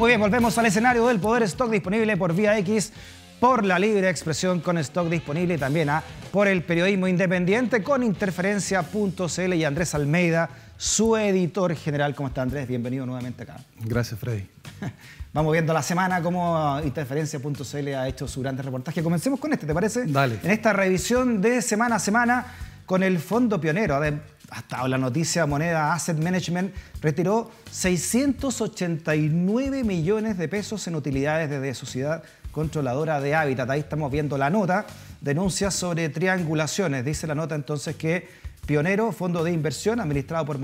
Muy bien, volvemos al escenario del poder stock disponible por Vía X por la libre expresión con stock disponible y también ah, por el periodismo independiente con interferencia.cl y Andrés Almeida, su editor general. ¿Cómo está Andrés? Bienvenido nuevamente acá. Gracias, Freddy. Vamos viendo la semana cómo ah, interferencia.cl ha hecho su grande reportaje. Comencemos con este, ¿te parece? Dale. En esta revisión de semana a semana con el Fondo Pionero. Ah, hasta la noticia moneda Asset Management retiró 689 millones de pesos en utilidades desde Sociedad Controladora de Hábitat. Ahí estamos viendo la nota, denuncias sobre triangulaciones. Dice la nota entonces que Pionero, fondo de inversión administrado por,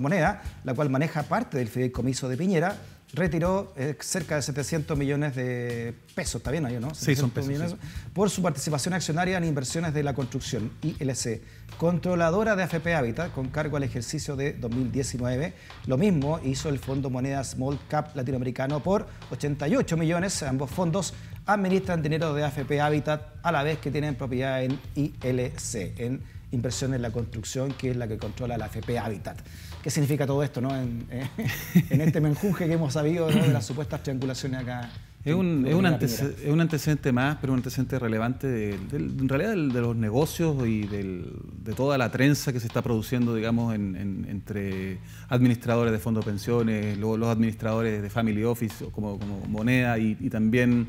Moneda, la cual maneja parte del fideicomiso de Piñera, retiró eh, cerca de 700 millones de pesos, está bien ahí, ¿no? Sí, son pesos, Por su participación accionaria en inversiones de la construcción, ILC, controladora de AFP Habitat, con cargo al ejercicio de 2019. Lo mismo hizo el Fondo Moneda Small Cap Latinoamericano por 88 millones. Ambos fondos administran dinero de AFP Habitat a la vez que tienen propiedad en ILC, en inversión en la construcción, que es la que controla la FP Habitat. ¿Qué significa todo esto ¿no? en, este menjunje que hemos sabido de las supuestas triangulaciones acá? Es un, antecedente más, pero un antecedente relevante en realidad de, los negocios y de toda la trenza que se está produciendo, digamos, entre administradores de fondos pensiones, luego los administradores de family office como, como moneda y, también,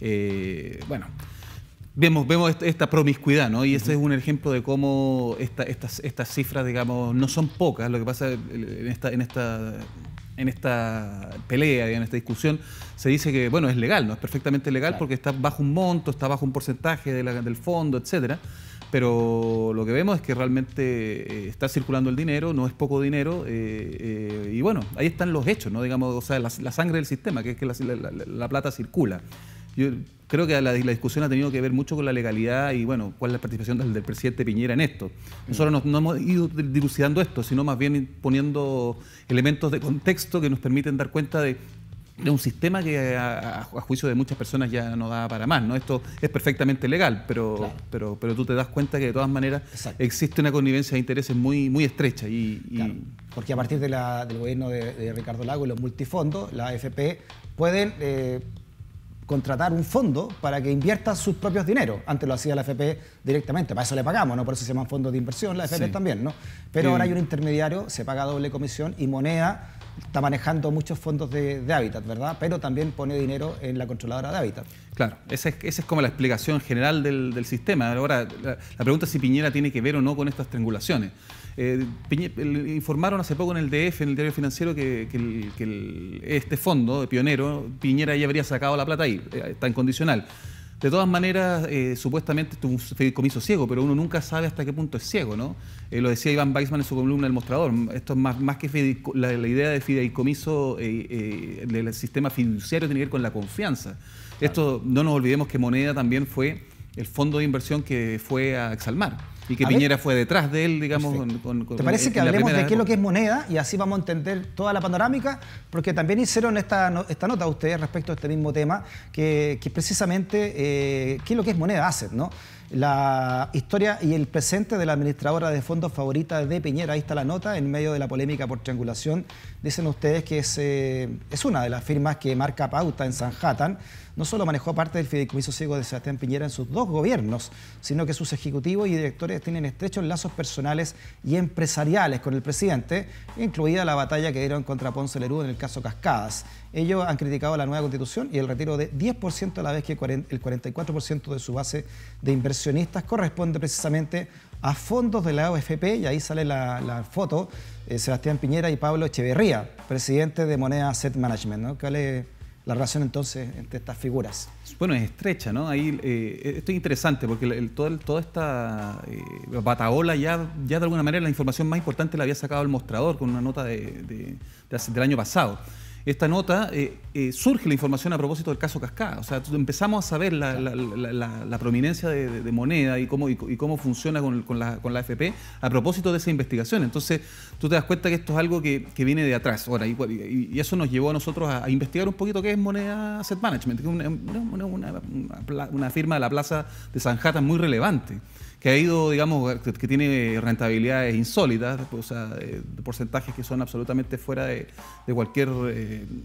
eh, bueno, Vemos, vemos esta promiscuidad, ¿no? Y ese es un ejemplo de cómo estas, estas cifras, digamos, no son pocas. Lo que pasa en esta, en esta, en esta pelea, en esta discusión, se dice que, bueno, es legal, ¿no? Es perfectamente legal porque está bajo un monto, está bajo un porcentaje del fondo, etcétera. Pero lo que vemos es que realmente eh, está circulando el dinero, no es poco dinero, eh, eh, y bueno, ahí están los hechos, ¿no? Digamos, o sea, la, sangre del sistema, que es que la plata circula yo creo que la, discusión ha tenido que ver mucho con la legalidad y, bueno, cuál es la participación del, presidente Piñera en esto. Nosotros mm. no hemos ido dilucidando esto, sino más bien poniendo elementos de contexto que nos permiten dar cuenta de un sistema que a, juicio de muchas personas ya no da para más, ¿no? Esto es perfectamente legal, pero, pero, pero tú te das cuenta que de todas maneras existe una connivencia de intereses muy, muy estrecha. Y, porque a partir de del gobierno de, Ricardo Lago y los multifondos, la AFP pueden eh, contratar un fondo para que invierta sus propios dineros. Antes lo hacía la FP directamente, para eso le pagamos, ¿no? Por eso se llaman fondos de inversión, la FP también, ¿no? Pero ahora hay un intermediario, se paga doble comisión y moneda está manejando muchos fondos de, de, hábitat, ¿verdad? Pero también pone dinero en la controladora de hábitat. Claro, esa es, como la explicación general del, del sistema. Ahora, la, la, pregunta es si Piñera tiene que ver o no con estas triangulaciones. Eh, informaron hace poco en el DF, en el diario financiero, que, este fondo de pionero, Piñera ya habría sacado la plata ahí, eh, está incondicional. De todas maneras, eh, supuestamente es un fideicomiso ciego, pero uno nunca sabe hasta qué punto es ciego, ¿no? lo decía Iván Weissman en su columna El Mostrador. Esto es más, que la, idea de fideicomiso, del sistema financiero tiene que ver con la confianza. Esto, no nos olvidemos que Moneda también fue el fondo de inversión que fue a Exalmar. Y que Piñera fue detrás de él, digamos. Con, ¿Te parece que hablemos de qué es lo que es moneda y así vamos a entender toda la panorámica? Porque también hicieron esta, esta nota ustedes respecto a este mismo tema, que, precisamente eh, qué es lo que es moneda, hacen, ¿no? La historia y el presente de la administradora de fondos favorita de Piñera, ahí está la nota, en medio de la polémica por triangulación, dicen ustedes que es, eh, una de las firmas que marca pauta en Sanhattan no solo manejó parte del fideicomiso ciego de Sebastián Piñera en sus dos gobiernos, sino que sus ejecutivos y directores tienen estrechos lazos personales y empresariales con el presidente, incluida la batalla que dieron contra Ponce Lerú en el caso Cascadas. Ellos han criticado la nueva constitución y el retiro de 10% a la vez que el 44% de su base de inversionistas corresponde precisamente a fondos de la OFP, y ahí sale la, foto, eh, Sebastián Piñera y Pablo Echeverría, presidente de Moneda Asset Management. ¿no? la relación entonces entre estas figuras. Bueno, es estrecha, ¿no? Ahí eh, esto es interesante porque todo toda esta eh, bataola ya, ya de alguna manera la información más importante la había sacado el mostrador con una nota de, del año pasado esta nota, eh, eh, surge la información a propósito del caso Cascada. O sea, empezamos a saber la, prominencia de, moneda y cómo, y, cómo funciona con, con, la, AFP a propósito de esa investigación. Entonces, tú te das cuenta que esto es algo que, que viene de atrás. Ahora, y, eso nos llevó a nosotros a, investigar un poquito qué es Moneda Asset Management, que es una, una, firma de la plaza de San muy relevante que ha ido, digamos, que tiene rentabilidades insólitas, o sea, eh, porcentajes que son absolutamente fuera de, de cualquier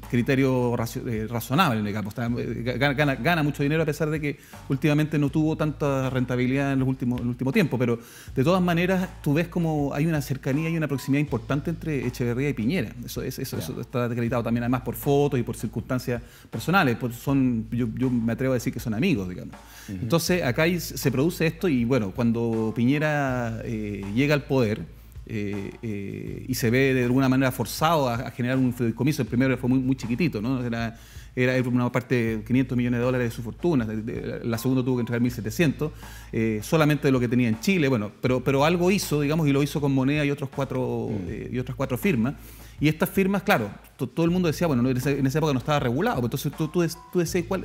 criterio eh, razonable en eh, gana, mucho dinero a pesar de que últimamente no tuvo tanta rentabilidad en, los últimos, el último tiempo. Pero de todas maneras, tú ves como hay una cercanía y una proximidad importante entre Echeverría y Piñera. Eso, es, eso, está acreditado también además por fotos y por circunstancias personales. son, yo, me atrevo a decir que son amigos, digamos. Entonces acá se produce esto y bueno, cuando Piñera eh, llega al poder, eh, eh, y se ve de alguna manera forzado a, generar un fideicomiso. El primero fue muy, chiquitito, ¿no? Era, era una parte de 500 millones de dólares de su fortuna, la segunda tuvo que entregar 1.700, eh, solamente de lo que tenía en Chile, bueno, pero, pero algo hizo, digamos, y lo hizo con moneda y, otros cuatro, mm. y otras cuatro firmas. Y estas firmas, claro, todo el mundo decía, bueno, en esa, época no estaba regulado, entonces tú, tú, decías, ¿cuál,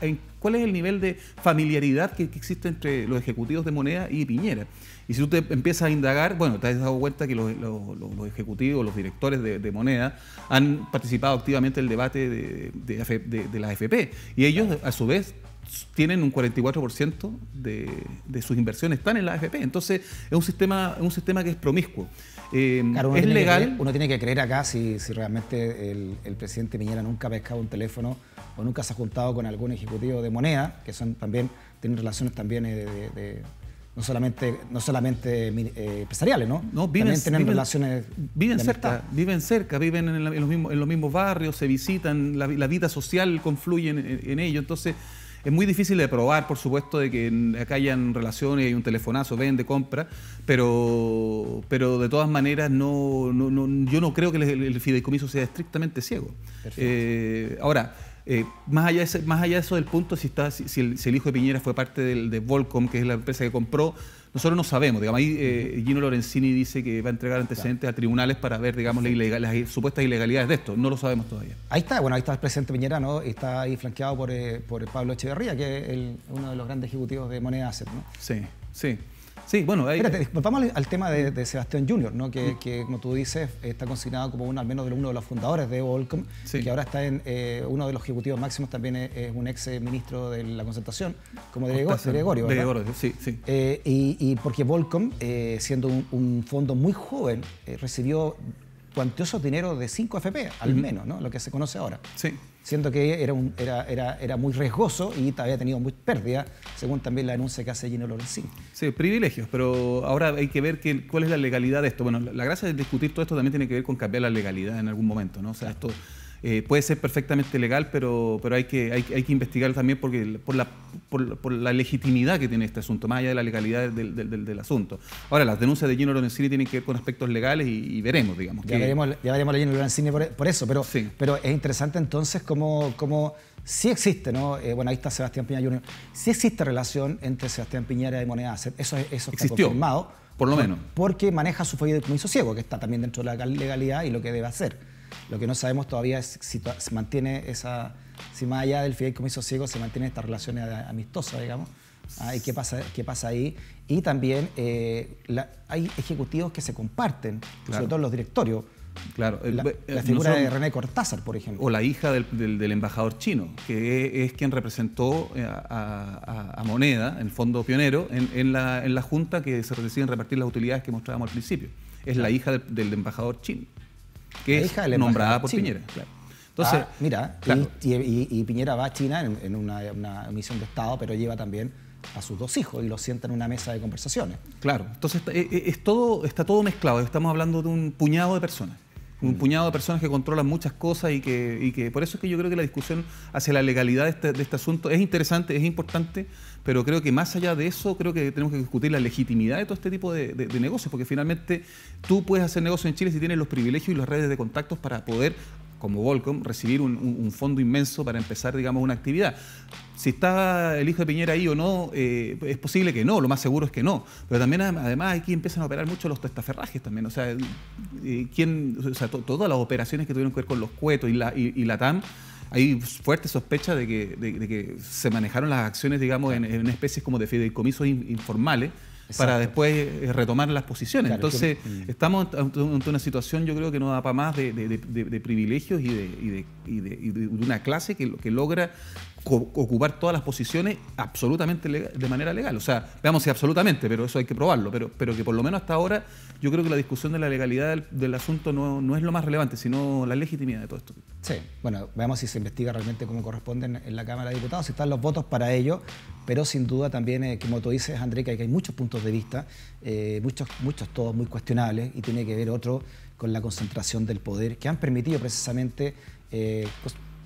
en, ¿cuál es el nivel de familiaridad que, existe entre los ejecutivos de moneda y Piñera? Y si tú te empiezas a indagar, bueno, te has dado cuenta que los, ejecutivos, los directores de, moneda han participado activamente en el debate de, de, la AFP y ellos a su vez tienen un 44% de, sus inversiones están en la AFP. Entonces, es un sistema, un sistema que es promiscuo. Eh, claro, ¿Es legal? uno tiene que creer acá si, si realmente el, presidente Piñera nunca ha pescado un teléfono o nunca se ha juntado con algún ejecutivo de moneda, que son también, tienen relaciones también eh, de, no solamente, no solamente eh, empresariales, ¿no? No, viven, También viven relaciones. Viven cerca, viven cerca, viven en, los mismos, en, los mismos, barrios, se visitan, la, vida social confluye en, en ello. Entonces, es muy difícil de probar, por supuesto, de que acá hayan relaciones, hay un telefonazo, vende, compra, pero, pero de todas maneras no, no, yo no creo que el, fideicomiso sea estrictamente ciego. Eh, ahora, eh, más, allá de más allá eso del punto, si, está, si, el, hijo de Piñera fue parte de Volcom, que es la empresa que compró, nosotros no sabemos, digamos, ahí eh, Gino Lorenzini dice que va a entregar antecedentes a tribunales para ver, digamos, las, supuestas ilegalidades de esto, no lo sabemos todavía. Ahí está, bueno, ahí está el presidente Piñera, ¿no? Está ahí flanqueado por, eh, Pablo Echeverría, que es uno de los grandes ejecutivos de Moneda Asset, ¿no? Sí, sí. Sí, bueno, Espérate, vamos al, tema de, Sebastián Junior, ¿no? que, como tú dices, está consignado como uno, al menos uno de los fundadores de Volcom, que ahora está en eh, uno de los ejecutivos máximos, también es, un ex eh, ministro de la concertación, como de, Gregorio. Gregorio, sí, sí. Eh, y, porque Volcom, siendo un, fondo muy joven, recibió cuantiosos dinero de 5 FP, al menos, ¿no? lo que se conoce ahora. Sí siendo que era, un, era, era, era, muy riesgoso y había tenido muy pérdida según también la denuncia que hace Gino Lorenzini. Sí, privilegios, pero ahora hay que ver cuál es la legalidad de esto. Bueno, la, la gracia de discutir todo esto también tiene que ver con cambiar la legalidad en algún momento, ¿no? O sea, esto eh, puede ser perfectamente legal, pero, pero hay, que, hay, hay que investigar también porque, por, la, por, la legitimidad que tiene este asunto, más allá de la legalidad del, del, asunto. Ahora, las denuncias de Gino Lorenzini tienen que ver con aspectos legales y, veremos, digamos. Ya, veremos, ya veremos a Gino Lorenzini por, eso, pero, pero es interesante entonces cómo... cómo sí existe, ¿no? Eh, bueno, ahí está Sebastián Piñera Jr. Sí existe relación entre Sebastián Piñera y Moneda Eso, eso está confirmado. Por lo menos. Porque maneja su folleto de comienzo ciego, que está también dentro de la legalidad y lo que debe hacer. Lo que no sabemos todavía es si se mantiene esa, si más allá del fideicomiso ciego se mantiene estas relaciones amistosa digamos, ah, y qué pasa, qué pasa ahí. Y también eh, hay ejecutivos que se comparten, sobre todo los directorios. Claro, eh, la, eh, figura de René Cortázar, por ejemplo. O la hija del, embajador chino, que es, quien representó a, Moneda, en fondo pionero, en, la, junta que se deciden repartir las utilidades que mostrábamos al principio. Es la hija del embajador chino que es nombrada por Piñera. Entonces, ah, mira, y, Piñera va a China en, una, misión de Estado, pero lleva también a sus dos hijos y los sienta en una mesa de conversaciones. Claro, entonces e, e, es todo, está todo mezclado, estamos hablando de un puñado de personas un mm. puñado de personas que controlan muchas cosas y que, por eso es que yo creo que la discusión hacia la legalidad este, de este, asunto es interesante, es importante, pero creo que más allá de eso, creo que tenemos que discutir la legitimidad de todo este tipo de negocios, porque finalmente tú puedes hacer negocios en Chile si tienes los privilegios y las redes de contactos para poder como Volcom recibir un, fondo inmenso para empezar, digamos, una actividad. Si está el hijo de Piñera ahí o no, eh, es posible que no, lo más seguro es que no. Pero también, además, aquí empiezan a operar mucho los testaferrajes también. O sea, eh, ¿quién, todas las operaciones que tuvieron que ver con los cuetos y la, y, TAM hay fuerte sospecha de que, de, que, se manejaron las acciones, digamos, en, en especies como de fideicomisos informales para después eh, retomar las posiciones. Entonces, mm. estamos ante una situación, yo creo que no da para más de, privilegios y, de, una clase que, que logra ocupar todas las posiciones absolutamente de manera legal. O sea, veamos si absolutamente, pero eso hay que probarlo. Pero, pero que por lo menos hasta ahora yo creo que la discusión de la legalidad del, asunto no, es lo más relevante, sino la legitimidad de todo esto. Sí, bueno, veamos si se investiga realmente como corresponde en, la Cámara de Diputados, si están los votos para ello, pero sin duda también, eh, como tú dices, André, que hay, muchos puntos de vista, eh, muchos, muchos todos muy cuestionables, y tiene que ver otro con la concentración del poder, que han permitido precisamente... Eh,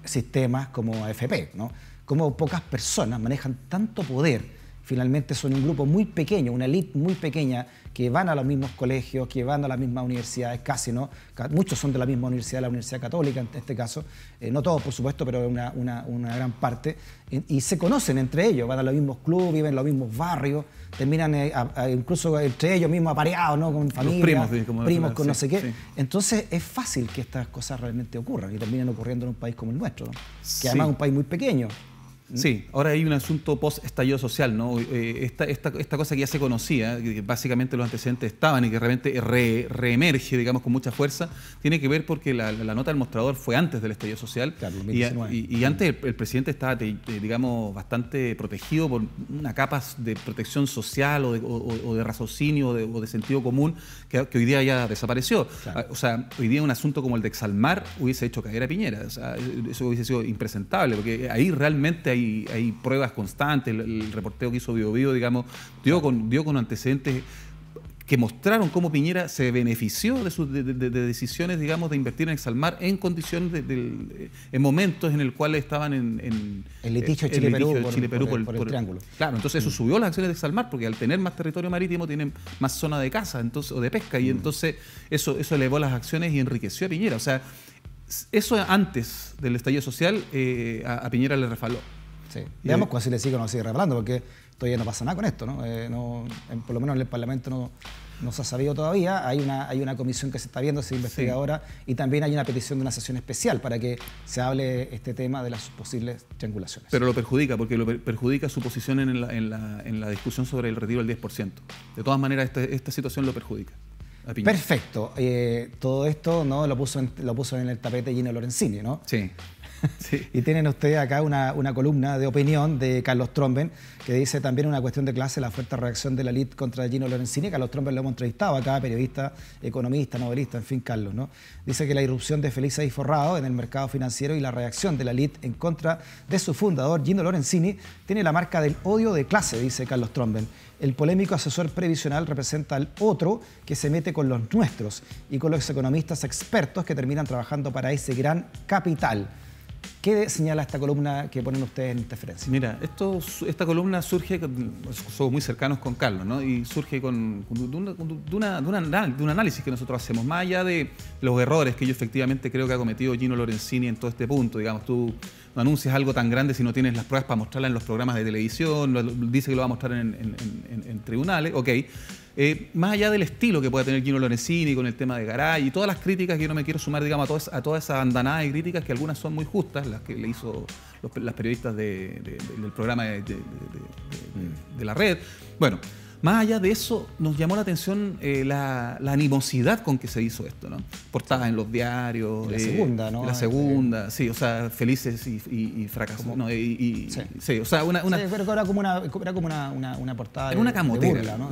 sistemas como AFP, ¿no? Cómo pocas personas manejan tanto poder finalmente son un grupo muy pequeño, una elite muy pequeña, que van a los mismos colegios, que van a las mismas universidades, casi, ¿no? Muchos son de la misma universidad, la Universidad Católica en este caso, eh, no todos por supuesto, pero una, gran parte, y, se conocen entre ellos, van a los mismos clubes, viven en los mismos barrios, terminan eh, incluso entre ellos mismos apareados, ¿no? Con familia, primos, primos con no sé qué. Entonces es fácil que estas cosas realmente ocurran y terminen ocurriendo en un país como el nuestro, ¿no? que además es un país muy pequeño. ¿Mm? Sí, ahora hay un asunto post-estallido social, ¿no? Eh, esta, esta, cosa que ya se conocía, que básicamente los antecedentes estaban y que realmente re, reemerge, digamos, con mucha fuerza, tiene que ver porque la, nota del mostrador fue antes del estallido social. y, antes el, presidente estaba, digamos, bastante protegido por una capa de protección social o de, o, o de raciocinio o de, sentido común que, hoy día ya desapareció. Ah, o sea, hoy día un asunto como el de exalmar hubiese hecho caer a Piñera. eso hubiese sido impresentable, porque ahí realmente hay, pruebas constantes, el, reporteo que hizo BioBio, Bio digamos, dio con, dio con antecedentes que mostraron cómo Piñera se benefició de sus decisiones, digamos, de invertir en Exalmar en condiciones, en momentos en el cual estaban en... el litigio Chile-Perú por, el, triángulo. Claro, entonces eso subió las acciones de Exalmar, porque al tener más territorio marítimo tienen más zona de caza entonces, o de pesca, y mm. entonces eso, elevó las acciones y enriqueció a Piñera. O sea, eso antes del estallido social eh, a Piñera le refaló. Sí. Veamos cómo le sigue o no sigue revelando, porque todavía no pasa nada con esto, ¿no? Eh, por lo menos en el Parlamento no, no se ha sabido todavía. Hay una, hay una comisión que se está viendo, se investiga ahora, y también hay una petición de una sesión especial para que se hable este tema de las posibles triangulaciones. Pero lo perjudica, porque lo perjudica su posición en la, discusión sobre el retiro del 10%. De todas maneras, este, esta, situación lo perjudica. Perfecto. Eh, todo esto ¿no? lo, puso en, lo puso en el tapete Gino Lorenzini, ¿no? Sí. Y tienen ustedes acá una, columna de opinión de Carlos Tromben, que dice también una cuestión de clase, la fuerte reacción de la LIT contra Gino Lorenzini. Carlos Tromben lo hemos entrevistado acá, periodista, economista, novelista, en fin, Carlos, ¿no? Dice que la irrupción de Félix y Forrado en el mercado financiero y la reacción de la LIT en contra de su fundador, Gino Lorenzini, tiene la marca del odio de clase, dice Carlos Tromben. El polémico asesor previsional representa al otro que se mete con los nuestros y con los economistas expertos que terminan trabajando para ese gran capital. ¿Qué señala esta columna que ponen ustedes en referencia? Mira, esto, esta columna surge, somos muy cercanos con Carlos, ¿no? Y surge con, de, un análisis que nosotros hacemos, más allá de los errores que yo efectivamente creo que ha cometido Gino Lorenzini en todo este punto, digamos, tú no anuncias algo tan grande si no tienes las pruebas para mostrarla en los programas de televisión, dice que lo va a mostrar en, tribunales, ok. Eh, más allá del estilo que pueda tener Gino Lorenzini con el tema de Garay y todas las críticas que yo no me quiero sumar, digamos, a, toda esa andanada de críticas que algunas son muy justas, las que le hizo las periodistas del programa de la red. Bueno, más allá de eso, nos llamó la atención eh, la, animosidad con que se hizo esto, ¿no? Portadas en los diarios. la eh, segunda, ¿no? La segunda, sí, o sea, felices y, y, fracasos. sí. o sea, una. era como una, era como una, una, portada. Era una camotera. ¿no?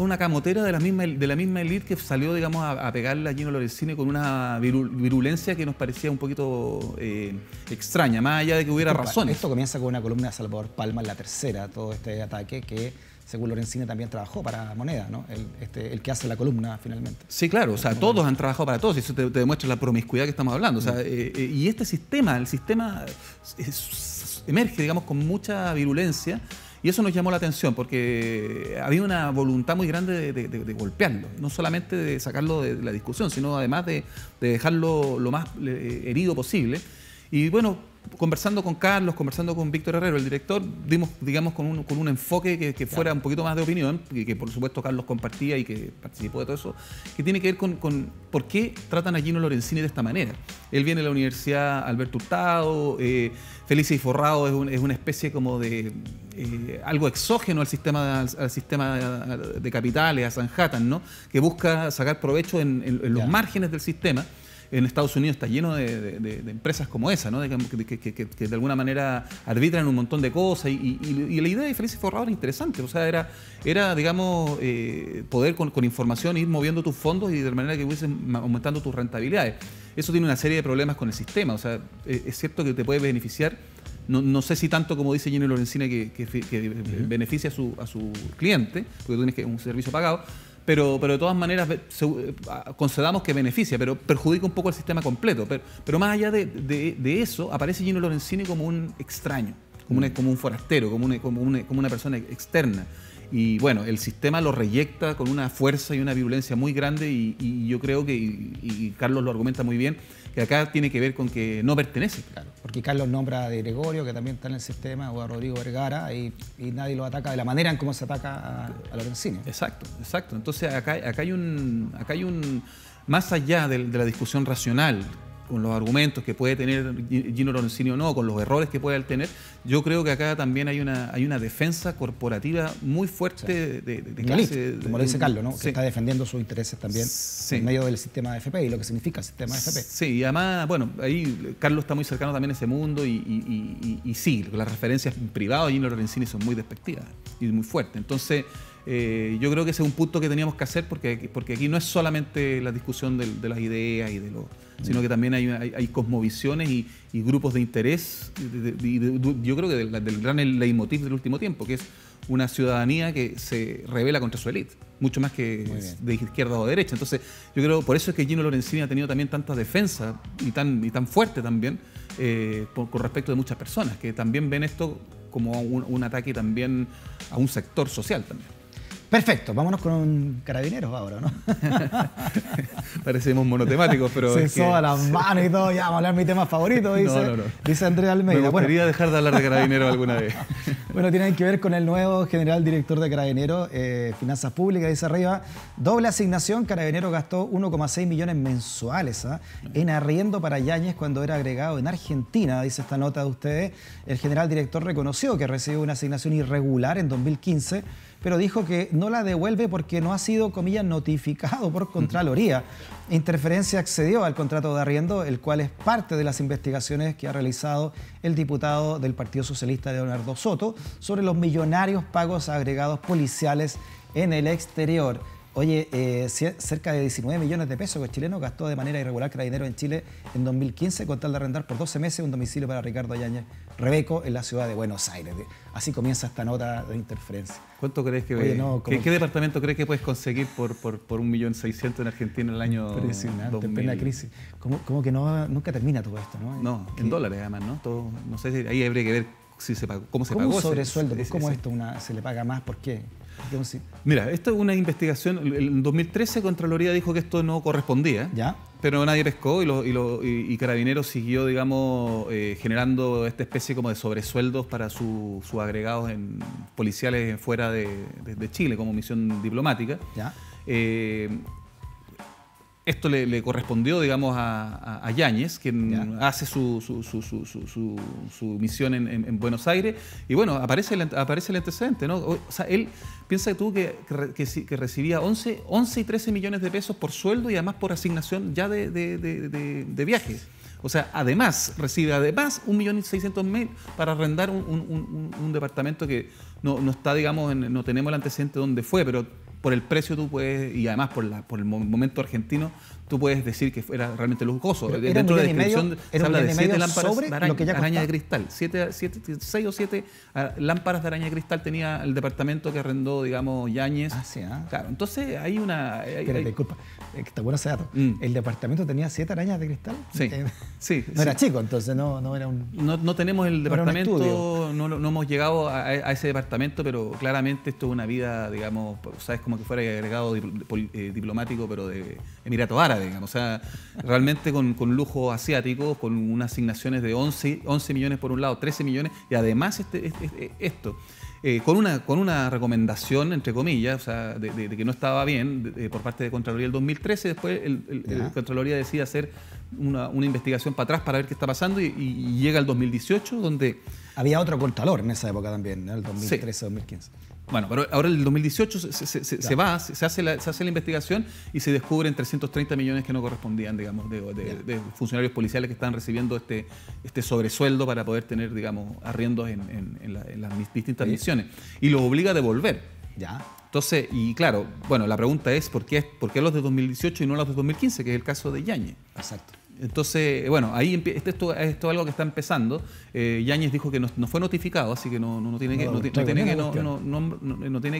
una, camotera de la, misma, de la misma elite que salió, digamos, a, a pegarle a Gino Lorenzini con una virulencia que nos parecía un poquito eh, extraña, más allá de que hubiera razones. Esto comienza con una columna de Salvador Palma en la tercera, todo este ataque que según Lorenzini también trabajó para Moneda, ¿no? Este, el, que hace la columna finalmente. Sí, claro, o sea, todos han trabajado para todos, y eso te, demuestra la promiscuidad que estamos hablando. Mm. Eh, eh, y este sistema, el sistema eh, emerge, digamos, con mucha virulencia. Y eso nos llamó la atención porque había una voluntad muy grande de, golpearlo, no solamente de sacarlo de la discusión, sino además de, de dejarlo lo más herido posible. Y bueno, conversando con Carlos, conversando con Víctor Herrero, el director, dimos, digamos, con un, enfoque que, fuera un poquito más de opinión, que por supuesto Carlos compartía y que participó de todo eso, que tiene que ver con, por qué tratan a Gino Lorenzini de esta manera. Él viene de la Universidad Alberto Hurtado, eh, Felice y Forrado es, una especie como de eh, algo exógeno al sistema, al, sistema de, capitales, a Sanhattan, ¿no? que busca sacar provecho en, los márgenes del sistema en Estados Unidos está lleno de, empresas como esa, ¿no? Que, de alguna manera arbitran un montón de cosas y, la idea de Felices Forrados era interesante, o sea, era, era digamos, eh, poder con, información ir moviendo tus fondos y de manera que fuese aumentando tus rentabilidades. Eso tiene una serie de problemas con el sistema, o sea, e, es cierto que te puede beneficiar no, sé si tanto como dice Jenny Lorencina que, beneficia a su, cliente, porque tú tienes que un servicio pagado, pero, de todas maneras eh, concedamos que beneficia, pero perjudica un poco al sistema completo. Pero, pero más allá de, de, eso, aparece Gino Lorenzini como un extraño, como, un, mm. como un forastero, como una, como, una, persona externa. Y bueno, el sistema lo reyecta con una fuerza y una violencia muy grande y, yo creo que, y Carlos lo argumenta muy bien, que acá tiene que ver con que no pertenece. Claro, porque Carlos nombra a Gregorio, que también está en el sistema, o a Rodrigo Vergara, y, nadie lo ataca de la manera en cómo se ataca a, a Lorenzini. Exacto, exacto. Entonces acá, acá, hay un... Acá hay un más allá de la discusión racional con los argumentos que puede tener Gino Lorenzini o no, con los errores que puede tener, yo creo que acá también hay una, hay una defensa corporativa muy fuerte de, de, de como lo dice Carlos, que está defendiendo sus intereses también en medio del sistema de FP y lo que significa el sistema de FP. Sí, y además, bueno, ahí Carlos está muy cercano también a ese mundo y, sí, las referencias privadas de Gino Lorenzini son muy despectivas y muy fuertes. Entonces, eh, yo creo que ese es un punto que teníamos que hacer porque, porque aquí no es solamente la discusión de, las ideas y de lo, mm. sino que también hay, cosmovisiones y, grupos de interés. yo creo que del, gran leitmotiv del último tiempo, que es una ciudadanía que se revela contra su élite, mucho más que de izquierda o derecha. Entonces, yo creo, por eso es que Gino Lorenzini ha tenido también tantas defensas y tan, y tan fuerte también eh, con respecto de muchas personas, que también ven esto como un ataque también a un sector social también. Perfecto, vámonos con un carabineros ahora, ¿no? Parecemos monotemáticos, pero. Se soba las manos y todo, ya, vamos a hablar mi tema favorito, dice, no, no, no. dice Andrea Almeida. Me dejar de hablar de carabineros alguna vez. Bueno, tienen que ver con el nuevo general director de Carabinero, eh, Finanzas Públicas, dice arriba. Doble asignación, Carabinero gastó 1,6 millones mensuales ¿ah? en arriendo para Yáñez cuando era agregado en Argentina, dice esta nota de ustedes. El general director reconoció que recibió una asignación irregular en 2015 pero dijo que no la devuelve porque no ha sido, comillas, notificado por Contraloría. Interferencia accedió al contrato de arriendo, el cual es parte de las investigaciones que ha realizado el diputado del Partido Socialista Leonardo Soto sobre los millonarios pagos agregados policiales en el exterior. Oye, eh, cerca de 19 millones de pesos que el chileno gastó de manera irregular dinero en Chile en 2015 con tal de arrendar por 12 meses un domicilio para Ricardo Yáñez Rebeco en la ciudad de Buenos Aires. Así comienza esta nota de interferencia. ¿Cuánto crees que... ¿qué, departamento crees que puedes conseguir por, por, por 1.600.000 en Argentina en el año Impresionante, 2000? crisis. Como, que no, nunca termina todo esto, ¿no? No, en dólares además, ¿no? no sé, ahí habría que ver si se pagó, cómo se ¿Cómo sobre sueldo? ¿cómo esto? ¿Se le paga más? ¿Por qué? Mira, esto es una investigación. En 2013 Contraloría dijo que esto no correspondía. Ya. Pero nadie pescó y, Carabineros siguió, digamos, eh, generando esta especie como de sobresueldos para sus agregados en, policiales fuera de, Chile como misión diplomática. Ya. Eh, esto le, correspondió, digamos, a, a Yáñez, quien hace su, su, su, su misión en, Buenos Aires. Y bueno, aparece el, aparece el antecedente, ¿no? O sea, él piensa tú que, que, que recibía 11, 11 y 13 millones de pesos por sueldo y además por asignación ya de, de, viajes. O sea, además, recibe además 1.600.000 para arrendar un, un, un, un departamento que no, no, está, digamos, no tenemos el antecedente dónde fue, pero por el precio tú puedes, y además por, la, por el momento argentino, tú puedes decir que era realmente lujoso. Dentro de la descripción se habla de siete lámparas de araña, de cristal. Siete, siete, seis o siete ah, lámparas de araña de cristal tenía el departamento que arrendó, digamos, Yáñez. Ah, sí, ah. Claro, entonces hay una... Hay, Disculpa, está bueno ese dato. Mm. ¿El departamento tenía siete arañas de cristal? Sí, eh, No era chico, entonces no, no era un... No, tenemos el departamento, no, no, hemos llegado a, ese departamento, pero claramente esto es una vida, digamos, sabes, como que fuera agregado eh, diplomático, pero de Emirato Árabe. O sea, realmente con, lujo asiático, con unas asignaciones de 11, 11 millones por un lado, 13 millones, y además este, este, este esto. Eh, con, una, con una recomendación, entre comillas, o sea, de, que no estaba bien por parte de Contraloría el 2013. Después el, Contraloría decide hacer una, investigación para atrás para ver qué está pasando y, llega el 2018 donde... Había otro Contralor en esa época también, en el 2013-2015. Bueno, pero ahora en el 2018 se, se, se, va, hace la, se hace la investigación y se descubren 330 millones que no correspondían, digamos, de, funcionarios policiales que están recibiendo este, este sobresueldo para poder tener, digamos, arriendos en, las distintas misiones. Y lo obliga a devolver. Ya. Entonces, y claro, bueno, la pregunta es ¿por qué, por qué los de 2018 y no los de 2015, que es el caso de Yañez? Exacto. Entonces, bueno, ahí esto, esto es algo que está empezando. Eh, Yáñez dijo que no, fue notificado, así que no, tiene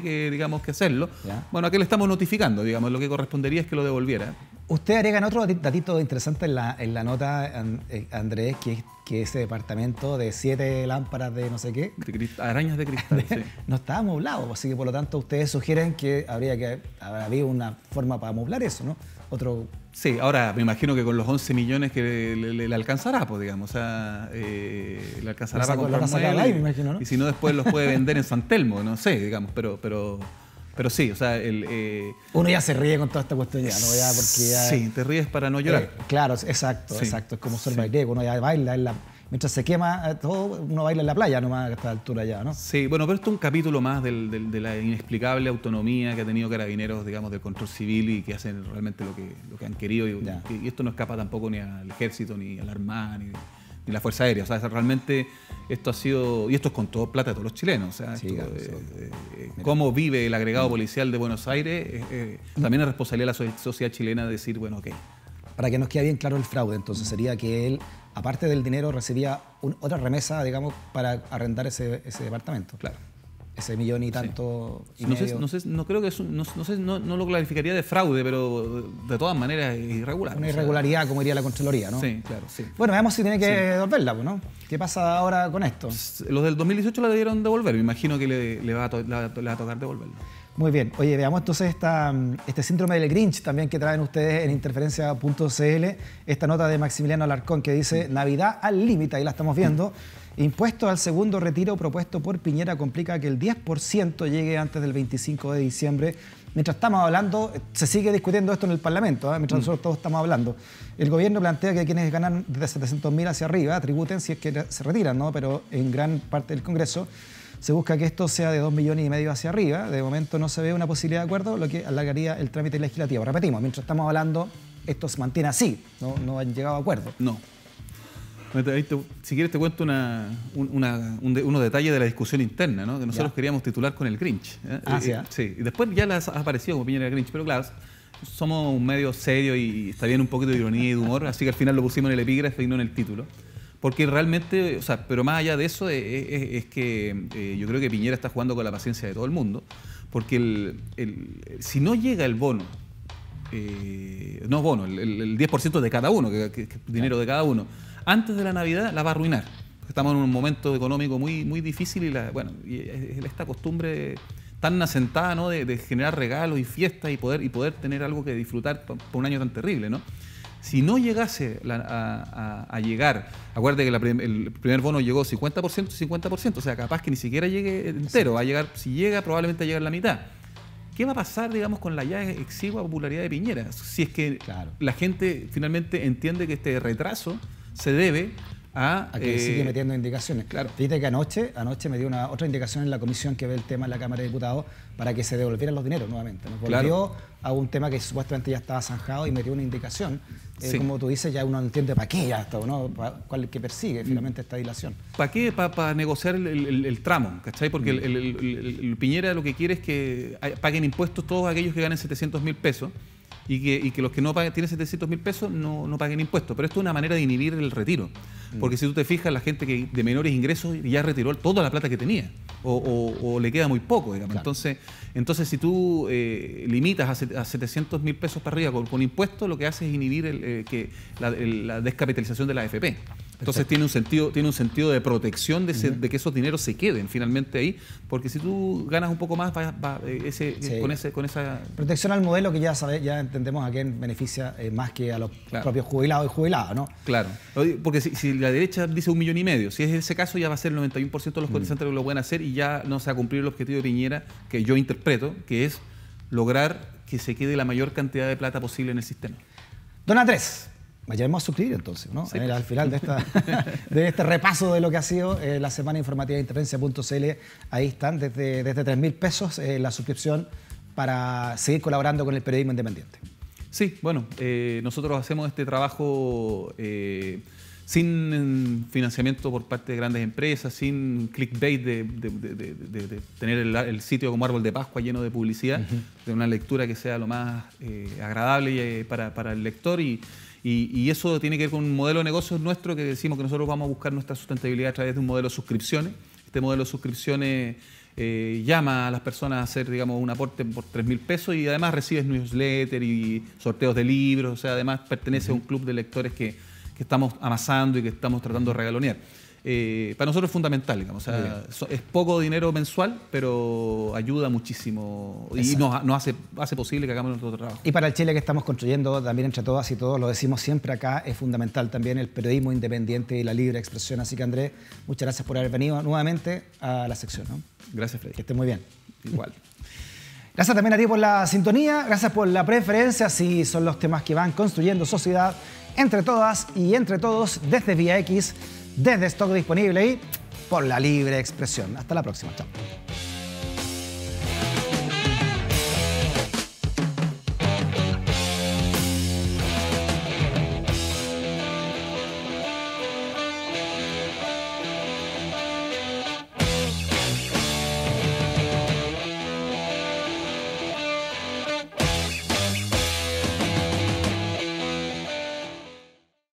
que, digamos, que hacerlo. Bueno, aquí le estamos notificando, digamos, lo que correspondería es que lo devolviera. Usted agregan otro datito interesante en la, nota, eh, Andrés, que es que ese departamento de siete lámparas de no sé qué. arañas de cristal, No estaba moblado, así que por lo tanto ustedes sugieren que habría que haber una forma para moblar eso, ¿no? otro... Sí, ahora me imagino que con los 11 millones que le, alcanzará, pues digamos, o sea, eh, le alcanzará para comprar y, si no después los puede vender en San Telmo, no sé, digamos, pero... pero pero sí, o sea, el, eh, uno ya se ríe con toda esta cuestión ya, ¿no? porque ya, sí, te ríes para no eh, llorar. claro, exacto, exacto. Es como ser sí. uno ya baila en la mientras se quema eh, todo, uno baila en la playa nomás a esta altura ya, ¿no? Sí, bueno, pero esto es un capítulo más de la inexplicable autonomía que ha tenido Carabineros, digamos, del control civil y que hacen realmente lo que, han querido. Y, esto no escapa tampoco ni al ejército, ni a la Armada, ni, a la Fuerza Aérea. O sea, realmente esto ha sido. Y esto es con todo plata de todos los chilenos. O sea, eh, eh, cómo vive el agregado mm. policial de Buenos Aires, también es responsabilidad de la sociedad chilena decir, bueno, ok. Para que nos quede bien claro el fraude, entonces sería que él aparte del dinero, recibía otra remesa, digamos, para arrendar ese, departamento. Claro. Ese millón y tanto. no, Sé, no, creo que no, lo clasificaría de fraude, pero de todas maneras irregular. Una irregularidad, como diría la Contraloría, ¿no? Sí, claro. Sí. Bueno, veamos si tiene que devolverla, pues, ¿no? ¿Qué pasa ahora con esto? Los del 2018 la debieron devolver, me imagino que le, va, a a tocar devolverla. Muy bien. Oye, veamos entonces esta, mm, este síndrome del Grinch también que traen ustedes en interferencia.cl, esta nota de Maximiliano Alarcón que dice Navidad al límite, ahí la estamos viendo. Impuesto al segundo retiro propuesto por Piñera complica que el 10% llegue antes del 25 de diciembre. Mientras estamos hablando, se sigue discutiendo esto en el Parlamento, ¿eh? mientras mm. nosotros todos estamos hablando. El gobierno plantea que quienes ganan desde 700.000 hacia arriba tributen si es que se retiran, ¿no? pero en gran parte del Congreso se busca que esto sea de dos millones y medio hacia arriba. De momento no se ve una posibilidad de acuerdo, lo que alargaría el trámite legislativo. Repetimos, mientras estamos hablando, esto se mantiene así. No, no han llegado a acuerdo. No. Si quieres te cuento una, unos detalles de la discusión interna, ¿no? que nosotros queríamos titular con el Grinch. ¿eh? Ah, eh, eh, sí, Y después ya las ha aparecido como Piñera Grinch, pero claro, somos un medio serio y está bien un poquito de ironía y de humor, así que al final lo pusimos en el epígrafe y no en el título. Porque realmente, o sea, pero más allá de eso, eh, eh, eh, es, que yo creo que Piñera está jugando con la paciencia de todo el mundo, porque si no llega el bono, eh, no bono, el, 10% de cada uno, que, dinero de cada uno, antes de la Navidad la va a arruinar. Estamos en un momento económico muy, muy difícil y, la, bueno, esta costumbre tan asentada ¿no? de, generar regalos y fiestas y poder, y poder tener algo que disfrutar por un año tan terrible, ¿no? Si no llegase a, llegar, acuérdate que el primer bono llegó 50%, 50%, o sea, capaz que ni siquiera llegue entero, a llegar, si llega, probablemente a llegar la mitad. ¿Qué va a pasar, digamos, con la ya exigua popularidad de Piñera? Si es que claro. la gente finalmente entiende que este retraso se debe a... que sigue eh, metiendo indicaciones. Claro. Fíjate que anoche, anoche me dio una, otra indicación en la comisión que ve el tema en la Cámara de Diputados para que se devolvieran los dineros nuevamente. Nos volvió a un tema que supuestamente ya estaba zanjado y me dio una indicación. Eh, como tú dices, ya uno entiende para qué ya está, ¿no? ¿Cuál que persigue mm. finalmente esta dilación? ¿Para qué? Para negociar el, el, el, tramo, ¿cachai? Porque mm. el, el Piñera lo que quiere es que paguen impuestos todos aquellos que ganen 700 mil pesos y que, los que no tienen 700 mil pesos no, paguen impuestos. Pero esto es una manera de inhibir el retiro. Mm. Porque si tú te fijas, la gente que de menores ingresos ya retiró toda la plata que tenía o, o, le queda muy poco, Entonces, entonces, si tú eh, limitas a, 700 mil pesos para arriba con, impuestos, lo que hace es inhibir eh, la, la descapitalización de la AFP. Entonces tiene un sentido, tiene un sentido de protección de, que esos dineros se queden finalmente ahí, porque si tú ganas un poco más, con, esa... Protección al modelo que ya sabes, ya entendemos a quién beneficia eh, más que a los propios jubilados y jubiladas, ¿no? Claro, porque si, la derecha dice un millón y medio, si es ese caso ya va a ser el 91% de los cotizantes lo pueden hacer y ya no se va a cumplir el objetivo de Piñera, que yo interpreto, que es lograr que se quede la mayor cantidad de plata posible en el sistema. Don Andrés, vayamos a suscribir entonces, ¿no? Eh, pues. Al final de, este repaso de lo que ha sido eh, la semana informativa de interferencia.cl, ahí están desde, desde mil pesos eh, la suscripción para seguir colaborando con el periodismo independiente. Sí, bueno, nosotros hacemos este trabajo sin em, financiamiento por parte de grandes empresas, sin clickbait de, tener el, sitio como árbol de Pascua lleno de publicidad, de una lectura que sea lo más agradable para, para, el lector y, y, eso tiene que ver con un modelo de negocios nuestro que decimos que nosotros vamos a buscar nuestra sustentabilidad a través de un modelo de suscripciones. Este modelo de suscripciones eh, llama a las personas a hacer, digamos, un aporte por 3 mil pesos y además recibes newsletter y sorteos de libros. O sea, además pertenece a un club de lectores que, que estamos amasando y que estamos tratando de regalonear. Eh, para nosotros es fundamental, es poco dinero mensual, pero ayuda muchísimo y nos, hace, posible que hagamos nuestro trabajo. Y para el Chile que estamos construyendo también entre todas y todos, lo decimos siempre acá, es fundamental también el periodismo independiente y la libre expresión. Así que Andrés, muchas gracias por haber venido nuevamente a la sección. Gracias, Freddy. Que esté muy bien. Igual. Gracias también a ti por la sintonía, gracias por la preferencia, si son los temas que van construyendo sociedad entre todas y entre todos desde Vía X desde stock disponible y por la libre expresión. Hasta la próxima. Chao.